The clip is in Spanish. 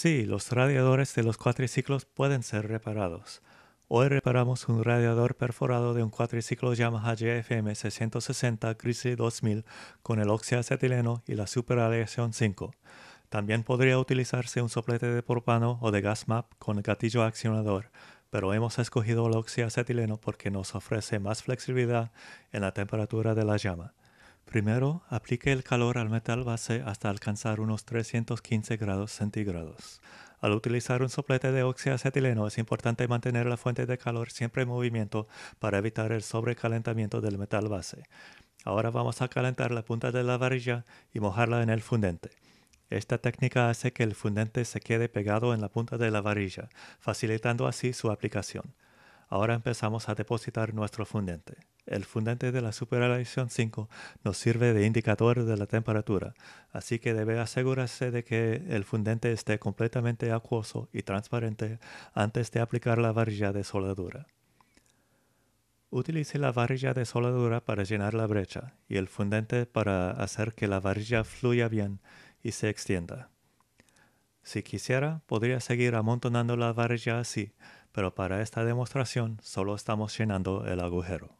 Sí, los radiadores de los cuatriciclos pueden ser reparados. Hoy reparamos un radiador perforado de un cuatriciclo Yamaha gfm 660 Grizzly 2000 con el oxiacetileno y la superaleación 5. También podría utilizarse un soplete de propano o de gas map con gatillo accionador, pero hemos escogido el oxiacetileno porque nos ofrece más flexibilidad en la temperatura de la llama. Primero, aplique el calor al metal base hasta alcanzar unos 315 grados centígrados. Al utilizar un soplete de oxiacetileno es importante mantener la fuente de calor siempre en movimiento para evitar el sobrecalentamiento del metal base. Ahora vamos a calentar la punta de la varilla y mojarla en el fundente. Esta técnica hace que el fundente se quede pegado en la punta de la varilla, facilitando así su aplicación. Ahora empezamos a depositar nuestro fundente. El fundente de la superalación 5 nos sirve de indicador de la temperatura, así que debe asegurarse de que el fundente esté completamente acuoso y transparente antes de aplicar la varilla de soldadura. Utilice la varilla de soldadura para llenar la brecha y el fundente para hacer que la varilla fluya bien y se extienda. Si quisiera, podría seguir amontonando la varilla así, pero para esta demostración solo estamos llenando el agujero.